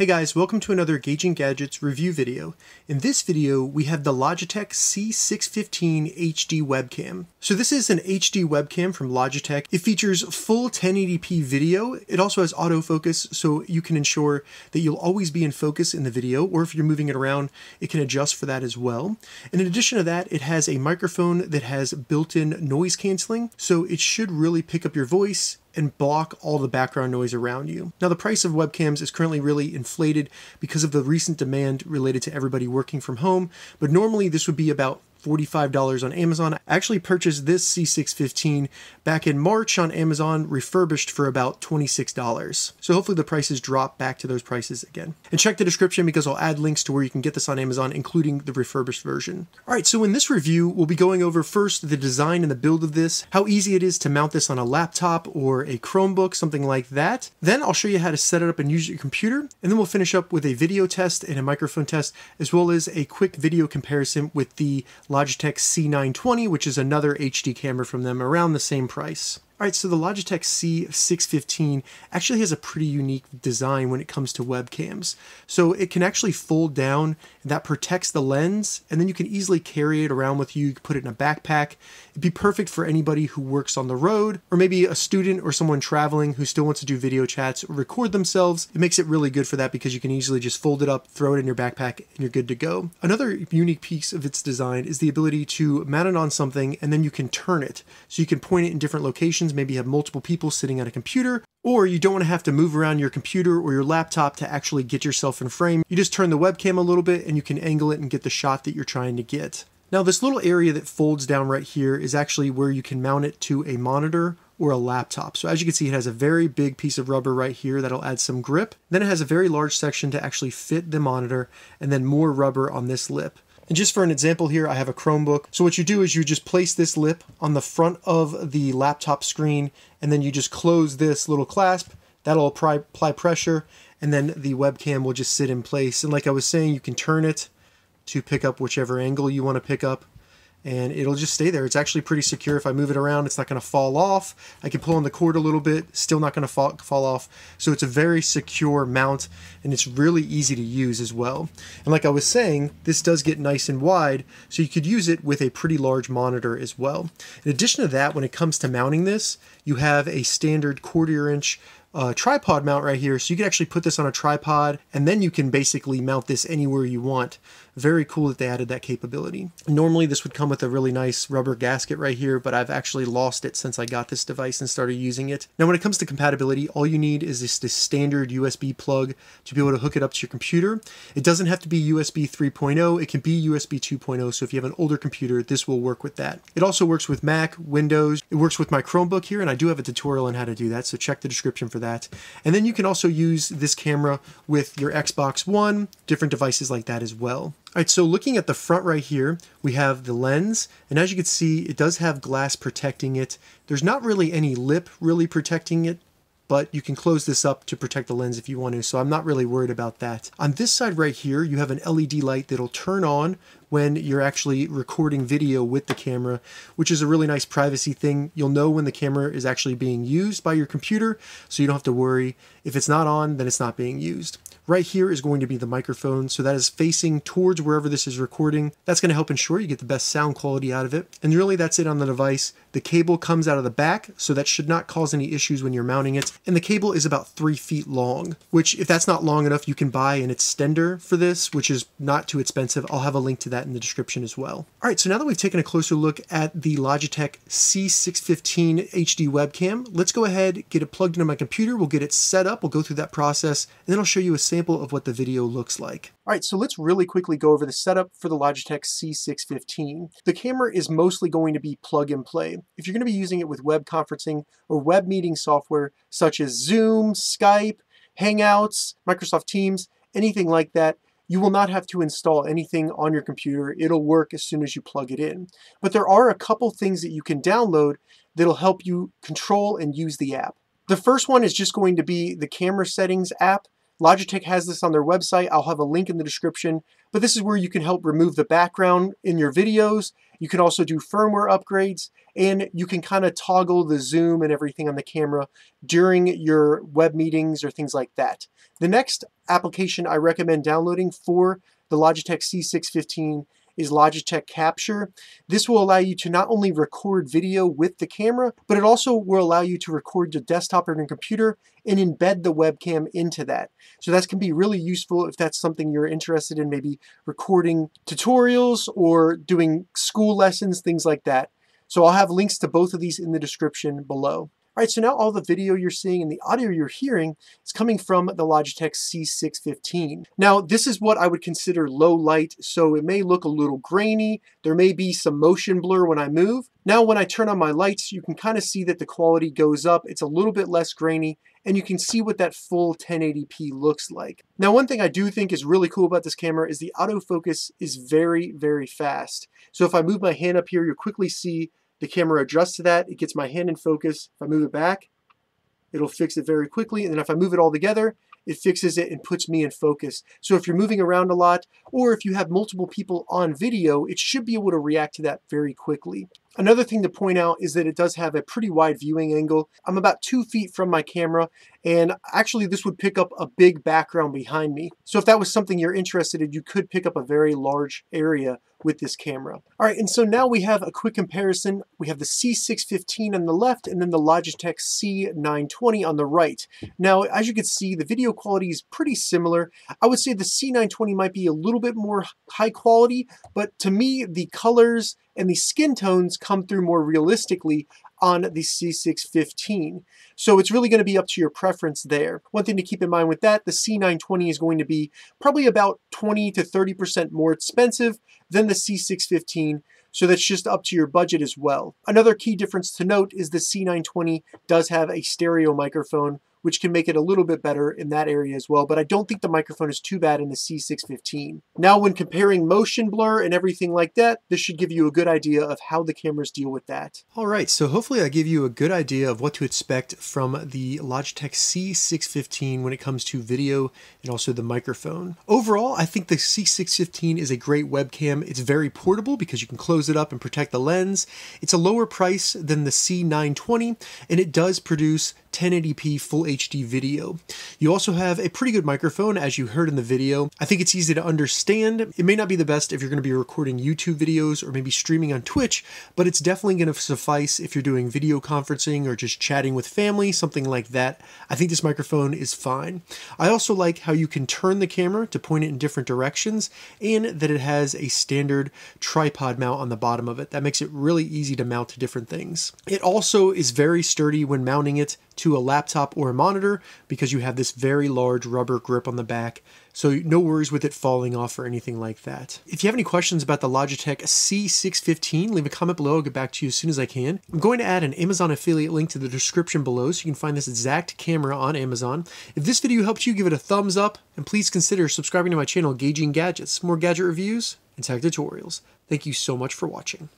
Hey guys, welcome to another Gaging Gadgets review video. In this video, we have the Logitech C615 HD webcam. So this is an HD webcam from Logitech. It features full 1080p video. It also has autofocus, so you can ensure that you'll always be in focus in the video, or if you're moving it around, it can adjust for that as well. And in addition to that, it has a microphone that has built-in noise canceling, so it should really pick up your voice and block all the background noise around you. Now, the price of webcams is currently really inflated because of the recent demand related to everybody working from home, but normally this would be about $45 on Amazon. I actually purchased this C615 back in March on Amazon, refurbished for about $26. So hopefully the prices drop back to those prices again. And check the description because I'll add links to where you can get this on Amazon, including the refurbished version. All right, so in this review, we'll be going over first the design and the build of this, how easy it is to mount this on a laptop or a Chromebook, something like that. Then I'll show you how to set it up and use your computer. And then we'll finish up with a video test and a microphone test, as well as a quick video comparison with the Logitech C920, which is another HD camera from them around the same price. All right, so the Logitech C615 actually has a pretty unique design when it comes to webcams. So it can actually fold down, that protects the lens, and then you can easily carry it around with you. You can put it in a backpack. It'd be perfect for anybody who works on the road, or maybe a student or someone traveling who still wants to do video chats or record themselves. It makes it really good for that because you can easily just fold it up, throw it in your backpack, and you're good to go. Another unique piece of its design is the ability to mount it on something, and then you can turn it. So you can point it in different locations maybe you have multiple people sitting at a computer, or you don't want to have to move around your computer or your laptop to actually get yourself in frame. You just turn the webcam a little bit and you can angle it and get the shot that you're trying to get. Now this little area that folds down right here is actually where you can mount it to a monitor or a laptop. So as you can see, it has a very big piece of rubber right here that'll add some grip. Then it has a very large section to actually fit the monitor and then more rubber on this lip. And just for an example here, I have a Chromebook. So what you do is you just place this lip on the front of the laptop screen, and then you just close this little clasp. That'll apply pressure, and then the webcam will just sit in place. And like I was saying, you can turn it to pick up whichever angle you want to pick up and it'll just stay there. It's actually pretty secure. If I move it around, it's not going to fall off. I can pull on the cord a little bit, still not going to fall, fall off. So it's a very secure mount, and it's really easy to use as well. And like I was saying, this does get nice and wide, so you could use it with a pretty large monitor as well. In addition to that, when it comes to mounting this, you have a standard quarter inch tripod mount right here. So you can actually put this on a tripod and then you can basically mount this anywhere you want. Very cool that they added that capability. Normally this would come with a really nice rubber gasket right here, but I've actually lost it since I got this device and started using it. Now when it comes to compatibility, all you need is this, this standard USB plug to be able to hook it up to your computer. It doesn't have to be USB 3.0, it can be USB 2.0. So if you have an older computer, this will work with that. It also works with Mac, Windows. It works with my Chromebook here, and I do have a tutorial on how to do that. So check the description for that. And then you can also use this camera with your Xbox One, different devices like that as well. All right, so looking at the front right here, we have the lens, and as you can see, it does have glass protecting it. There's not really any lip really protecting it, but you can close this up to protect the lens if you want to, so I'm not really worried about that. On this side right here, you have an LED light that'll turn on when you're actually recording video with the camera, which is a really nice privacy thing. You'll know when the camera is actually being used by your computer, so you don't have to worry. If it's not on, then it's not being used. Right here is going to be the microphone, so that is facing towards wherever this is recording. That's going to help ensure you get the best sound quality out of it. And really, that's it on the device. The cable comes out of the back, so that should not cause any issues when you're mounting it. And the cable is about three feet long, which if that's not long enough, you can buy an extender for this, which is not too expensive. I'll have a link to that that in the description as well. All right, so now that we've taken a closer look at the Logitech C615 HD webcam, let's go ahead, get it plugged into my computer, we'll get it set up, we'll go through that process, and then I'll show you a sample of what the video looks like. All right, so let's really quickly go over the setup for the Logitech C615. The camera is mostly going to be plug and play. If you're gonna be using it with web conferencing or web meeting software such as Zoom, Skype, Hangouts, Microsoft Teams, anything like that, you will not have to install anything on your computer. It'll work as soon as you plug it in. But there are a couple things that you can download that'll help you control and use the app. The first one is just going to be the camera settings app. Logitech has this on their website. I'll have a link in the description, but this is where you can help remove the background in your videos. You can also do firmware upgrades and you can kind of toggle the zoom and everything on the camera during your web meetings or things like that. The next application I recommend downloading for the Logitech C615 is Logitech Capture. This will allow you to not only record video with the camera, but it also will allow you to record your desktop or your computer and embed the webcam into that. So that can be really useful if that's something you're interested in, maybe recording tutorials or doing school lessons, things like that. So I'll have links to both of these in the description below. All right, so now all the video you're seeing and the audio you're hearing is coming from the Logitech C615. Now, this is what I would consider low light, so it may look a little grainy. There may be some motion blur when I move. Now, when I turn on my lights, you can kind of see that the quality goes up. It's a little bit less grainy, and you can see what that full 1080p looks like. Now, one thing I do think is really cool about this camera is the autofocus is very, very fast. So if I move my hand up here, you'll quickly see the camera adjusts to that. It gets my hand in focus. If I move it back, it'll fix it very quickly. And then if I move it all together, it fixes it and puts me in focus. So if you're moving around a lot, or if you have multiple people on video, it should be able to react to that very quickly. Another thing to point out is that it does have a pretty wide viewing angle. I'm about two feet from my camera, and actually this would pick up a big background behind me. So if that was something you're interested in, you could pick up a very large area with this camera. All right, and so now we have a quick comparison. We have the C615 on the left and then the Logitech C920 on the right. Now, as you can see, the video quality is pretty similar. I would say the C920 might be a little bit more high quality, but to me, the colors and the skin tones come through more realistically on the C615. So it's really going to be up to your preference there. One thing to keep in mind with that, the C920 is going to be probably about 20 to 30% more expensive than the C615, so that's just up to your budget as well. Another key difference to note is the C920 does have a stereo microphone, which can make it a little bit better in that area as well, but I don't think the microphone is too bad in the C615. Now when comparing motion blur and everything like that, this should give you a good idea of how the cameras deal with that. All right, so hopefully I give you a good idea of what to expect from the Logitech C615 when it comes to video and also the microphone. Overall, I think the C615 is a great webcam. It's very portable because you can close it up and protect the lens. It's a lower price than the C920 and it does produce 1080p full HD video. You also have a pretty good microphone as you heard in the video. I think it's easy to understand. It may not be the best if you're going to be recording YouTube videos or maybe streaming on Twitch, but it's definitely going to suffice if you're doing video conferencing or just chatting with family, something like that. I think this microphone is fine. I also like how you can turn the camera to point it in different directions and that it has a standard tripod mount on the bottom of it. That makes it really easy to mount to different things. It also is very sturdy when mounting it to a laptop or a monitor because you have this very large rubber grip on the back. So no worries with it falling off or anything like that. If you have any questions about the Logitech C615, leave a comment below. I'll get back to you as soon as I can. I'm going to add an Amazon affiliate link to the description below so you can find this exact camera on Amazon. If this video helped you, give it a thumbs up and please consider subscribing to my channel, Gauging Gadgets, more gadget reviews and tech tutorials. Thank you so much for watching.